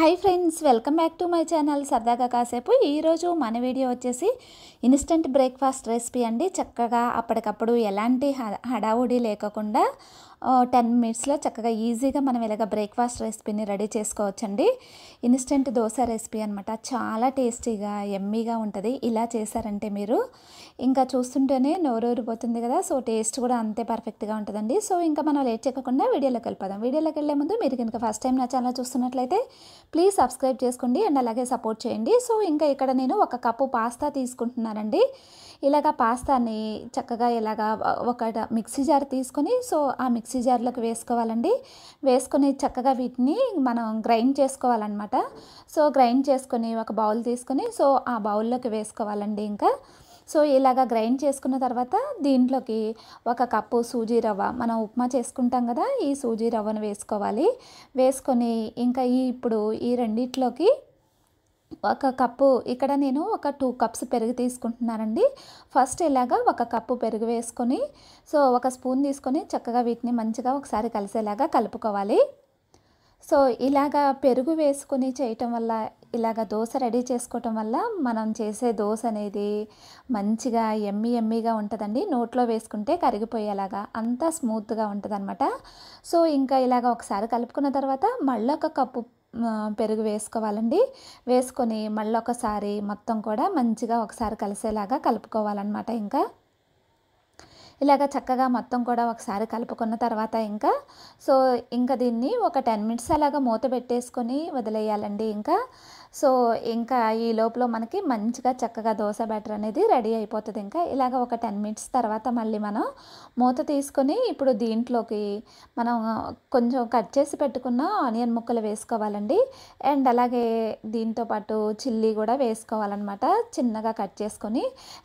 hi friends welcome back to my channel సరదాగా కాసేపు ఈరోజు మన వీడియో వచ్చేసి ఇన్స్టెంట్ బ్రేక్ఫాస్ట్ రెసిపీ అండి చక్కగా అప్పటికప్పుడు ఎలాంటి హడావుడి లేకుండా టెన్ మినిట్స్లో చక్కగా ఈజీగా మనం ఇలాగ బ్రేక్ఫాస్ట్ రెసిపీని రెడీ చేసుకోవచ్చండి ఇన్స్టెంట్ దోశ రెసిపీ అనమాట చాలా టేస్టీగా ఎమ్మీగా ఉంటుంది ఇలా చేశారంటే మీరు ఇంకా చూస్తుంటేనే నోరూరిపోతుంది కదా సో టేస్ట్ కూడా అంతే పర్ఫెక్ట్గా ఉంటుందండి సో ఇంకా మనం లేట్ చేయకుండా వీడియోలోకి వెళ్ళిపోదాం వీడియోలోకి వెళ్ళే ముందు మీరు కనుక ఫస్ట్ టైం నా ఛానల్ చూస్తున్నట్లయితే ప్లీజ్ సబ్స్క్రైబ్ చేసుకోండి అండ్ అలాగే సపోర్ట్ చేయండి సో ఇంకా ఇక్కడ నేను ఒక కప్పు పాస్తా తీసుకుంటున్నానండి ఇలాగ పాస్తాని చక్కగా ఇలాగ ఒక మిక్సీ జార్ తీసుకొని సో ఆ మిక్సీ జార్లోకి వేసుకోవాలండి వేసుకొని చక్కగా వీటిని మనం గ్రైండ్ చేసుకోవాలన్నమాట సో గ్రైండ్ చేసుకొని ఒక బౌల్ తీసుకొని సో ఆ బౌల్లోకి వేసుకోవాలండి ఇంకా సో ఇలాగ గ్రైండ్ చేసుకున్న తర్వాత దీంట్లోకి ఒక కప్పు సూజీ రవ్వ మనం ఉప్మా చేసుకుంటాం కదా ఈ సూజీ రవ్వను వేసుకోవాలి వేసుకొని ఇంకా ఈ ఇప్పుడు ఈ రెండిట్లోకి ఒక కప్పు ఇక్కడ నేను ఒక టూ కప్స్ పెరుగు తీసుకుంటున్నానండి ఫస్ట్ ఇలాగా ఒక కప్పు పెరుగు వేసుకొని సో ఒక స్పూన్ తీసుకొని చక్కగా వీటిని మంచిగా ఒకసారి కలిసేలాగా కలుపుకోవాలి సో ఇలాగా పెరుగు వేసుకొని చేయటం వల్ల ఇలాగ దోశ రెడీ చేసుకోవటం వల్ల మనం చేసే దోశ అనేది మంచిగా ఎమ్మి ఎమ్మిగా ఉంటుందండి నోట్లో వేసుకుంటే కరిగిపోయేలాగా అంతా స్మూత్గా ఉంటుందన్నమాట సో ఇంకా ఇలాగ ఒకసారి కలుపుకున్న తర్వాత మళ్ళీ ఒక కప్పు పెరుగు వేసుకోవాలండి వేసుకొని మళ్ళీ ఒకసారి మొత్తం కూడా మంచిగా ఒకసారి కలిసేలాగా కలుపుకోవాలన్నమాట ఇంకా ఇలాగ చక్కగా మొత్తం కూడా ఒకసారి కలుపుకున్న తర్వాత ఇంకా సో ఇంకా దీన్ని ఒక టెన్ మినిట్స్ అలాగ మూత పెట్టేసుకొని వదిలేయాలండి ఇంకా సో ఇంకా ఈ లోపల మనకి మంచిగా చక్కగా దోశ బ్యాటర్ అనేది రెడీ అయిపోతుంది ఇంకా ఇలాగ ఒక టెన్ మినిట్స్ తర్వాత మళ్ళీ మనం మూత తీసుకొని ఇప్పుడు దీంట్లోకి మనం కొంచెం కట్ చేసి పెట్టుకున్న ఆనియన్ ముక్కలు వేసుకోవాలండి అండ్ అలాగే దీంతోపాటు చిల్లీ కూడా వేసుకోవాలన్నమాట చిన్నగా కట్ చేసుకొని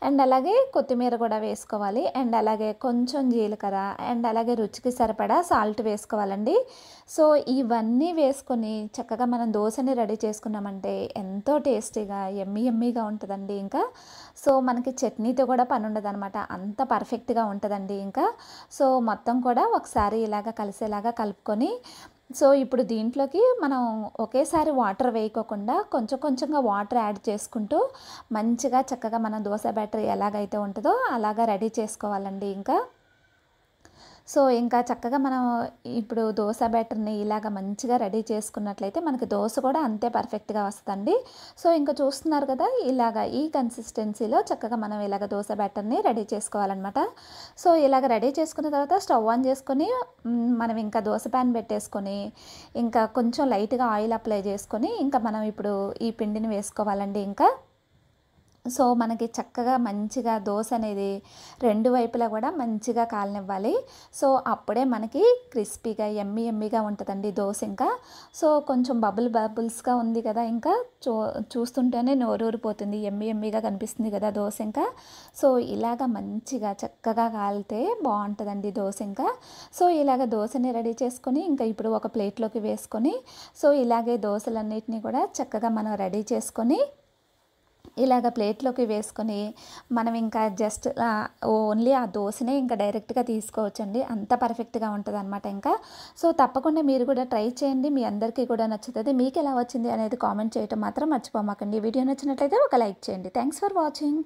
అండ్ అలాగే కొత్తిమీర కూడా వేసుకోవాలి అండ్ అలాగే కొంచెం జీలకర్ర అండ్ అలాగే రుచికి సరిపడా సాల్ట్ వేసుకోవాలండి సో ఇవన్నీ వేసుకొని చక్కగా మనం దోశని రెడీ చేసుకున్నామంటే అంటే ఎంతో టేస్టీగా ఎమ్మి ఎమ్మిగా ఉంటుందండి ఇంకా సో మనకి చట్నీతో కూడా పని ఉండదనమాట అంత పర్ఫెక్ట్గా ఉంటుందండి ఇంకా సో మొత్తం కూడా ఒకసారి ఇలాగ కలిసేలాగా కలుపుకొని సో ఇప్పుడు దీంట్లోకి మనం ఒకేసారి వాటర్ వేయకోకుండా కొంచెం కొంచెంగా వాటర్ యాడ్ చేసుకుంటూ మంచిగా చక్కగా మన దోశ బ్యాటరీ ఎలాగైతే ఉంటుందో అలాగా రెడీ చేసుకోవాలండి ఇంకా సో ఇంకా చక్కగా మనం ఇప్పుడు దోశ బ్యాటర్ని ఇలాగ మంచిగా రెడీ చేసుకున్నట్లయితే మనకి దోశ కూడా అంతే పర్ఫెక్ట్గా వస్తుందండి సో ఇంకా చూస్తున్నారు కదా ఇలాగ ఈ కన్సిస్టెన్సీలో చక్కగా మనం ఇలాగ దోశ బ్యాటర్ని రెడీ చేసుకోవాలన్నమాట సో ఇలాగ రెడీ చేసుకున్న తర్వాత స్టవ్ ఆన్ చేసుకొని మనం ఇంకా దోశ ప్యాన్ పెట్టేసుకొని ఇంకా కొంచెం లైట్గా ఆయిల్ అప్లై చేసుకొని ఇంకా మనం ఇప్పుడు ఈ పిండిని వేసుకోవాలండి ఇంకా సో మనకి చక్కగా మంచిగా దోశ అనేది రెండు వైపులా కూడా మంచిగా కాలనివ్వాలి సో అప్పుడే మనకి క్రిస్పీగా ఎమ్మి ఎమ్మిగా ఉంటుందండి దోశ ఇంకా సో కొంచెం బబుల్ బబుల్స్గా ఉంది కదా ఇంకా చూ చూస్తుంటేనే నోరూరిపోతుంది ఎమ్మి ఎమ్మిగా కనిపిస్తుంది కదా దోశ ఇంకా సో ఇలాగ మంచిగా చక్కగా కాలితే బాగుంటుందండి దోశ ఇంకా సో ఇలాగ దోశని రెడీ చేసుకొని ఇంకా ఇప్పుడు ఒక ప్లేట్లోకి వేసుకొని సో ఇలాగే దోశలన్నిటినీ కూడా చక్కగా మనం రెడీ చేసుకొని ఇలాగ ప్లేట్లోకి వేసుకొని మనం ఇంకా జస్ట్ ఓన్లీ ఆ దోశనే ఇంకా డైరెక్ట్గా తీసుకోవచ్చండి అంత పర్ఫెక్ట్గా ఉంటుంది అనమాట ఇంకా సో తప్పకుండా మీరు కూడా ట్రై చేయండి మీ అందరికీ కూడా నచ్చుతుంది మీకు ఎలా వచ్చింది అనేది కామెంట్ చేయటం మాత్రం మర్చిపోమాకండి వీడియో నచ్చినట్లయితే ఒక లైక్ చేయండి థ్యాంక్స్ ఫర్ వాచింగ్